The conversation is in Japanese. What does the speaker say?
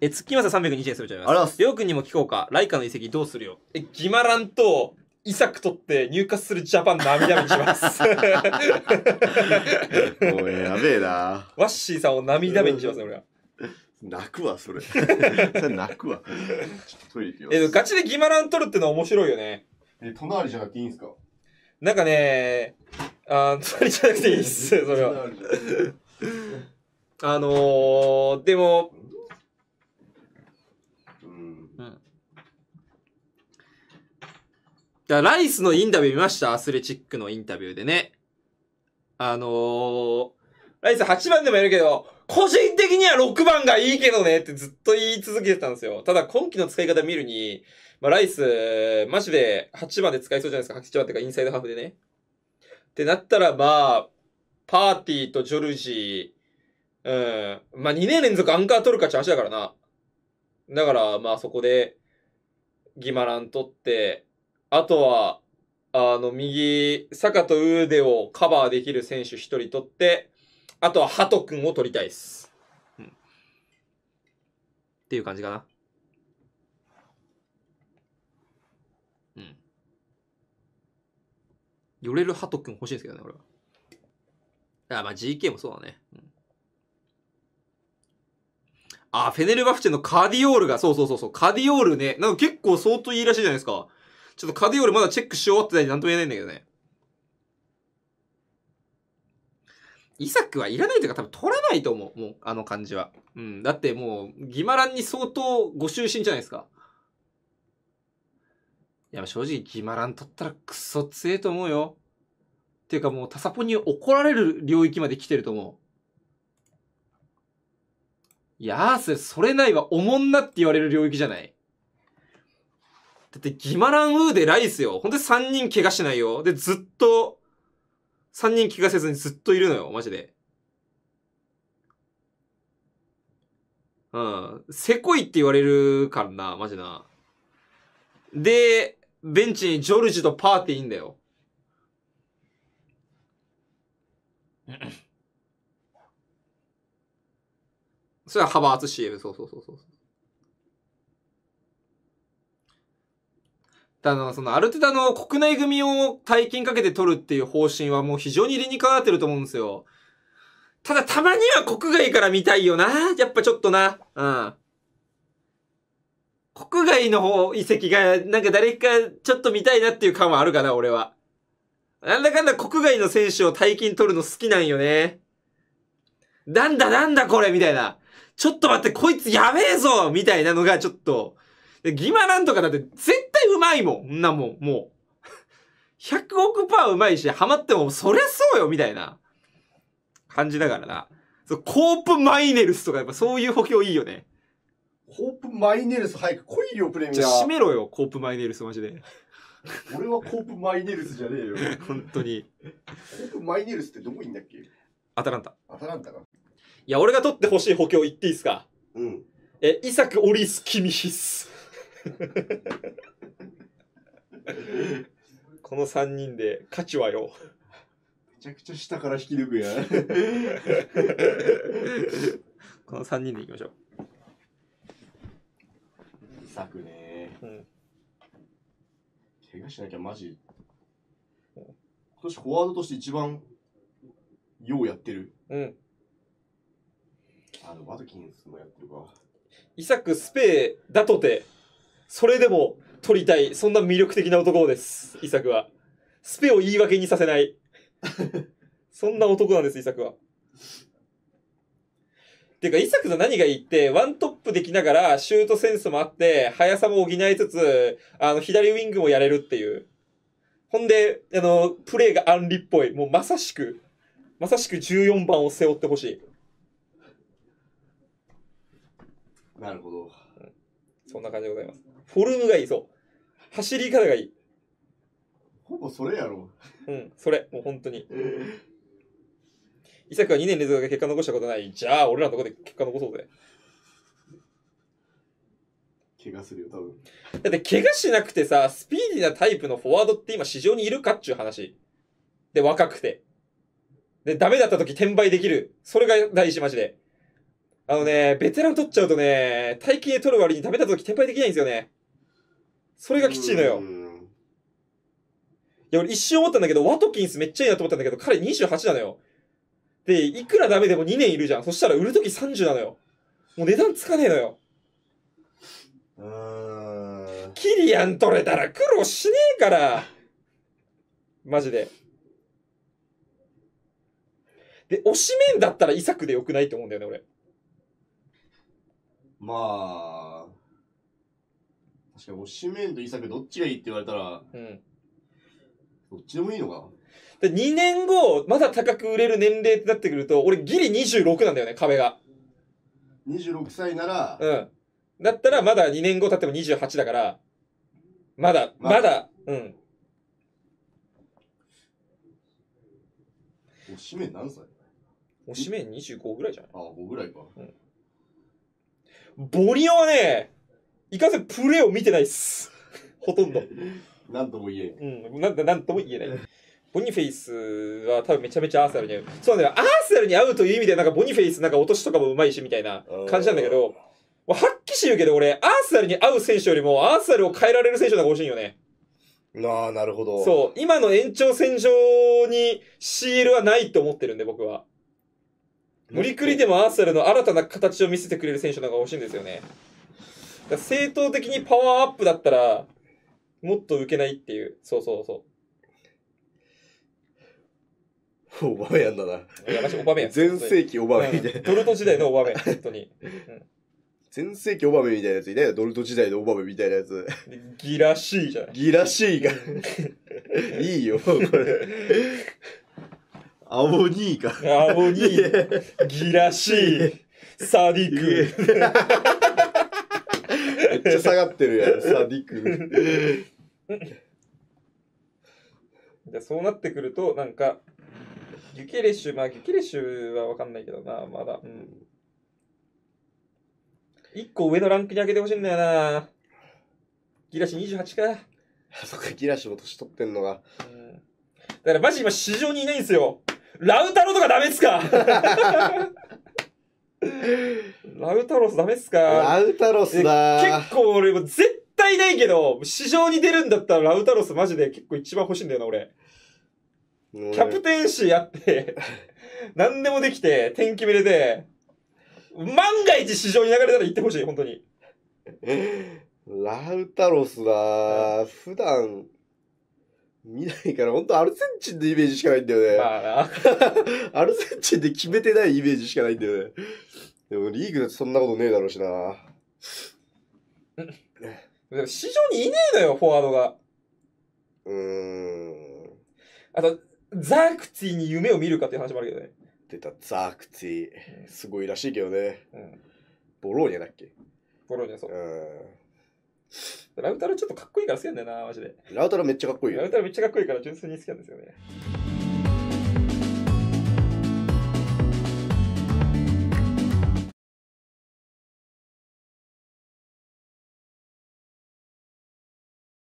え、まさ320円するじゃないますか。りょうくんにも聞こうか。ライカの遺跡どうするよ。え、ギマランと、イサク取って入荷するジャパン涙目にします。もうやべえな。ワッシーさんを涙目にします、俺は。泣くわ、それ。泣くわ。っとえ、ガチでギマラン取るってのは面白いよね。え、隣じゃなくていいんすかなんかね、あ隣じゃなくていいっす、それは。あのー、でも、うん。だライスのインタビュー見ましたアスレチックのインタビューでね。あのー、ライス8番でもやるけど、個人的には6番がいいけどねってずっと言い続けてたんですよ。ただ今季の使い方見るに、まあ、ライス、マジで8番で使いそうじゃないですか。8番っていうかインサイドハーフでね。ってなったらまあ、パーティーとジョルジー、うん。まあ、2年連続アンカー取るかちゃ足だからな。だから、まあそこで、ギマラン取って、あとは、あの、右、坂と腕をカバーできる選手一人取って、あとはハト君を取りたいです、うん。っていう感じかな。うん。寄れるハト君欲しいんですけどね、俺は。あ、まあ GK もそうだね。うんあ、フェネルバフチェのカディオールが、そうそうそうそう、カディオールね、なんか結構相当いいらしいじゃないですか。ちょっとカディオールまだチェックし終わってないんでなんとも言えないんだけどね。イサクはいらないというか多分取らないと思う。もう、あの感じは。うん。だってもう、ギマランに相当ご就寝じゃないですか。いや、正直ギマラン取ったらクソ強えと思うよ。っていうかもう、タサポに怒られる領域まで来てると思う。いや、アース、それないはおもんなって言われる領域じゃない。だって、ギマランウーでライスよ。ほんとに3人怪我しないよ。で、ずっと、3人怪我せずにずっといるのよ、マジで。うん。せこいって言われるからな、マジな。で、ベンチにジョルジュとパーティーいんだよ。それは幅厚 CM、そうそうそうそう。ただ、その、ある程度の国内組を大金かけて取るっていう方針はもう非常に理にかなってると思うんですよ。ただ、たまには国外から見たいよな。やっぱちょっとな。うん。国外の方、遺跡が、なんか誰かちょっと見たいなっていう感はあるかな、俺は。なんだかんだ国外の選手を大金取るの好きなんよね。なんだなんだこれみたいな。ちょっと待って、こいつやべえぞみたいなのがちょっと、で、ギマランとかだって絶対うまいもん。んなもん、もう。100 億パーうまいし、ハマってもそりゃそうよみたいな感じだからな。そうコープマイネルスとかやっぱそういう補強いいよね。コープマイネルス早く来いよ、プレミア。じゃ閉めろよ、コープマイネルスマジで。俺はコープマイネルスじゃねえよ。本当に。コープマイネルスってどこいんだっけアタランタ。アタランタか。いや、俺が取ってほしい補強言っていいですかうん。え、イサク・オリス・キミヒス。この3人で価値はよ。めちゃくちゃ下から引き抜くやん。この3人でいきましょう。イサクね。う。うん。怪我しなきゃマジ。今年フォワードとして一番、ようやってる。うん。あの、ワドキンスもやってるか。イサク・スペーだとて、それでも取りたい、そんな魅力的な男です、イサクは。スペを言い訳にさせない。そんな男なんです、イサクは。ていうか、イサクの何がいいって、ワントップできながら、シュートセンスもあって、速さも補いつつ、あの、左ウィングもやれるっていう。ほんで、あの、プレーがアンリっぽい。もうまさしく、まさしく14番を背負ってほしい。なるほど、うん。そんな感じでございます。フォルムがいい、そう。走り方がいい。ほぼそれやろ。うん、それ、もう本当に。伊作は2年連続で結果残したことない。じゃあ、俺らのとこで結果残そうぜ。怪我するよ、多分。だって、怪我しなくてさ、スピーディーなタイプのフォワードって今市場にいるかっちゅう話。で、若くて。で、ダメだった時転売できる。それが大事、マジで。あのね、ベテラン取っちゃうとね、体型取る割に食べた時転廃できないんですよね。それがきちいのよ。いや、俺一瞬思ったんだけど、ワトキンスめっちゃいいなと思ったんだけど、彼28なのよ。で、いくらダメでも2年いるじゃん。そしたら売るとき30なのよ。もう値段つかねえのよ。うーん。キリアン取れたら苦労しねえから。マジで。で、推しメンだったらイサクでよくないと思うんだよね、俺。まあ、確かにオしメンとイサクどっちがいいって言われたら、うん。どっちでもいいのかで、2年後、まだ高く売れる年齢ってなってくると、俺ギリ26なんだよね、壁が。?26 歳なら、うん。だったらまだ2年後経っても28だから、まだ、ままだ、うん。おしメン何歳おしめ25ぐらいじゃないああ、5ぐらいか。うんボリオはね、いかせんプレーを見てないっす。ほとんど。なんとも言えない。うん、なんなんとも言えない。ボニフェイスは多分めちゃめちゃアーセナルに合う。そうなんだよ。アーセナルに合うという意味で、なんかボニフェイスなんか落としとかもうまいしみたいな感じなんだけど、はっきし言うけど俺、アーセナルに合う選手よりも、アーセナルを変えられる選手の方が欲しいよね。ああ、なるほど。そう。今の延長線上にシールはないと思ってるんで、僕は。無理くりでもアーセルの新たな形を見せてくれる選手なんか欲しいんですよね。だ正当的にパワーアップだったら、もっと受けないっていう。そうそうそう。オバメやんだな。いや、私オバメやん。全盛期オバメみたいな。ドルト時代のオバメ本当に。全盛期オバメみたいなやついないよ。ドルト時代のオバメみたいなやつ。ギラシーじゃん。ギラシーが。いいよ、これ。アニーか。アニー。ギラシー、サディク。めっちゃ下がってるやん、サディク。でそうなってくると、なんか、ギュケレッシュ、まあギュケレッシュはわかんないけどな、まだ。うん、1個上のランクに上げてほしいんだよな。ギラシー28か。あそっか、ギラシーも年取ってんのが。うん、だからマジ今市場にいないんですよ。ラウタロとかダメっすか ラウタロスダメっすかラウタロスだ結構俺も絶対ないけど、市場に出るんだったらラウタロスマジで結構一番欲しいんだよな、俺。キャプテン誌やって何でもできて、天気めれて、万が一市場に流れたら行ってほしい、本当に。ラウタロスだ、普段、見ないから、本当アルゼンチンのイメージしかないんだよね。まあ、アルゼンチンで決めてないイメージしかないんだよね。でもリーグだってそんなことねえだろうしな。でも市場にいねえのよ、フォワードが。うーん。あと、ザークツィに夢を見るかっていう話もあるけどね。出た、ザークツィ。すごいらしいけどね。うん、ボローニャだっけボローニャそう。うん。ラウタロちょっとかっこいいから好きなんだよな、マジで。ラウタロめっちゃかっこいいラウタロめっちゃかっこいいから純粋に好きなんですよね。